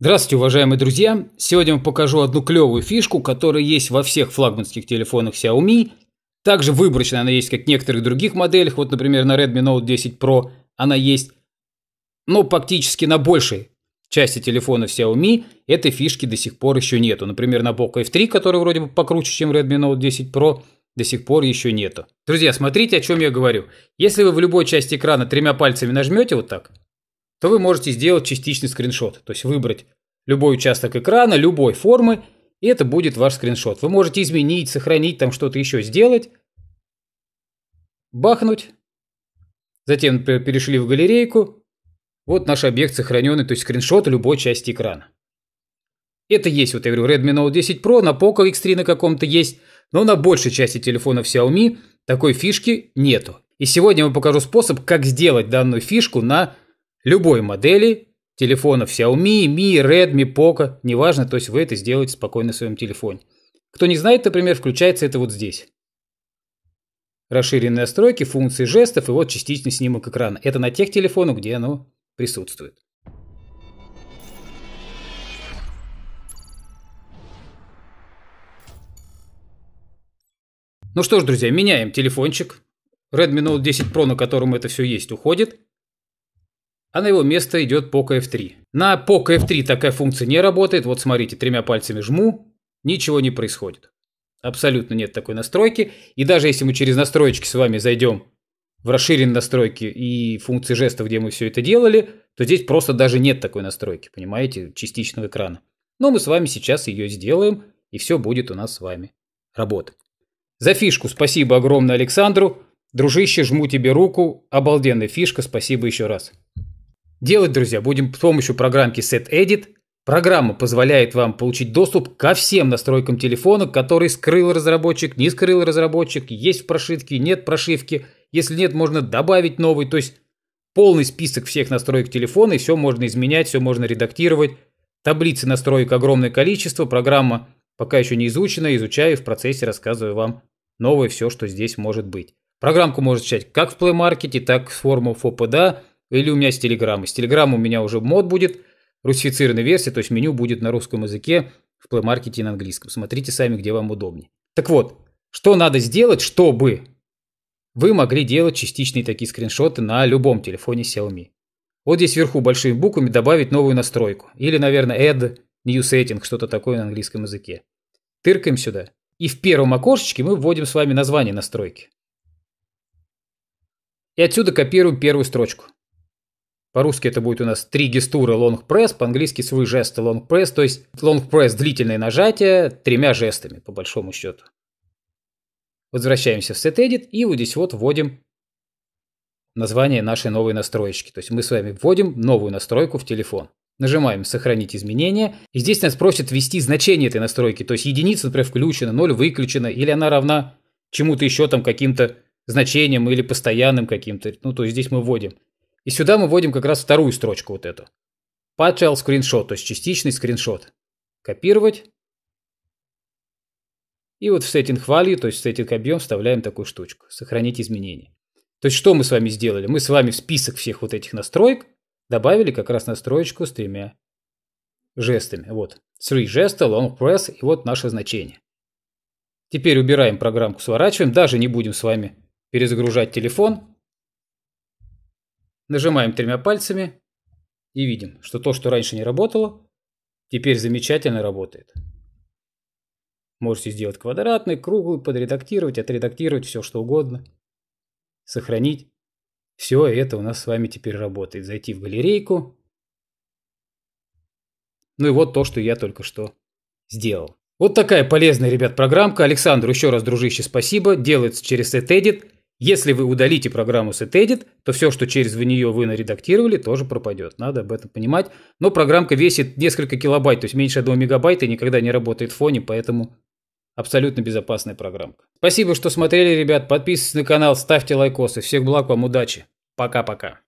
Здравствуйте, уважаемые друзья! Сегодня я покажу одну клевую фишку, которая есть во всех флагманских телефонах Xiaomi. Также выборочно она есть, как в некоторых других моделях. Вот, например, на Redmi Note 10 Pro она есть. Но практически на большей части телефонов Xiaomi этой фишки до сих пор еще нету. Например, на Poco F3, который вроде бы покруче, чем Redmi Note 10 Pro, до сих пор еще нету. Друзья, смотрите, о чем я говорю. Если вы в любой части экрана тремя пальцами нажмете вот так – то вы можете сделать частичный скриншот, то есть выбрать любой участок экрана, любой формы, и это будет ваш скриншот. Вы можете изменить, сохранить, там что-то еще сделать, бахнуть, затем перешли в галерейку, вот наш объект сохраненный, то есть скриншот любой части экрана. Это есть, вот я говорю, Redmi Note 10 Pro, на Poco X3 на каком-то есть, но на большей части телефонов Xiaomi такой фишки нету. И сегодня я вам покажу способ, как сделать данную фишку на любой модели, телефонов Xiaomi, Mi, Redmi, Poco, неважно, то есть вы это сделаете спокойно в своем телефоне. Кто не знает, например, включается это вот здесь. Расширенные настройки, функции жестов и вот частичный снимок экрана. Это на тех телефонах, где оно присутствует. Ну что ж, друзья, меняем телефончик. Redmi Note 10 Pro, на котором это все есть, уходит а на его место идет по F3. На по F3 такая функция не работает. Вот смотрите, тремя пальцами жму, ничего не происходит. Абсолютно нет такой настройки. И даже если мы через настройки с вами зайдем в расширенные настройки и функции жестов, где мы все это делали, то здесь просто даже нет такой настройки, понимаете, частичного экрана. Но мы с вами сейчас ее сделаем, и все будет у нас с вами работать. За фишку спасибо огромное Александру. Дружище, жму тебе руку. Обалденная фишка, спасибо еще раз. Делать, друзья, будем с помощью программки SetEdit. Программа позволяет вам получить доступ ко всем настройкам телефона, который скрыл разработчик, не скрыл разработчик, есть в прошивке, нет прошивки. Если нет, можно добавить новый, то есть полный список всех настроек телефона, и все можно изменять, все можно редактировать. Таблицы настроек огромное количество, программа пока еще не изучена, изучаю и в процессе рассказываю вам новое все, что здесь может быть. Программку можно скачать как в Play Market, так в с формы ФОПДА. Или у меня с Телеграма. С Телеграма у меня уже мод будет, русифицированная версия, то есть меню будет на русском языке, в Play Market и на английском. Смотрите сами, где вам удобнее. Так вот, что надо сделать, чтобы вы могли делать частичные такие скриншоты на любом телефоне Xiaomi. Вот здесь вверху большими буквами добавить новую настройку. Или, наверное, add, new setting, что-то такое на английском языке. Тыркаем сюда. И в первом окошечке мы вводим с вами название настройки. И отсюда копируем первую строчку. По-русски это будет у нас три гестуры long press, по-английски свой жест, long press, то есть long press длительное нажатие тремя жестами, по большому счету. Возвращаемся в SetEdit и вот здесь вот вводим название нашей новой настроечки. То есть мы с вами вводим новую настройку в телефон. Нажимаем «Сохранить изменения», и здесь нас просят ввести значение этой настройки, то есть единица, например, включена, ноль выключена, или она равна чему-то еще там каким-то значением или постоянным каким-то. Ну, то есть здесь мы вводим. И сюда мы вводим как раз вторую строчку вот эту. Partial screenshot, то есть частичный скриншот. Копировать. И вот в setting value, то есть в setting объем, вставляем такую штучку. Сохранить изменения. То есть что мы с вами сделали? Мы с вами в список всех вот этих настроек добавили как раз настроечку с тремя жестами. Вот. Three жеста, long press и вот наше значение. Теперь убираем программку, сворачиваем. Даже не будем с вами перезагружать телефон. Нажимаем тремя пальцами и видим, что то, что раньше не работало, теперь замечательно работает. Можете сделать квадратный, круглый, подредактировать, отредактировать, все что угодно. Сохранить. Все это у нас с вами теперь работает. Зайти в галерейку. Ну и вот то, что я только что сделал. Вот такая полезная, ребят, программка. Александру еще раз, дружище, спасибо. Делается через SetEdit. Если вы удалите программу setedit, то все, что через нее вы наредактировали, тоже пропадет. Надо об этом понимать. Но программка весит несколько килобайт, то есть меньше 1 мегабайта и никогда не работает в фоне, поэтому абсолютно безопасная программка. Спасибо, что смотрели, ребят. Подписывайтесь на канал, ставьте лайкосы. Всех благ вам, удачи. Пока-пока.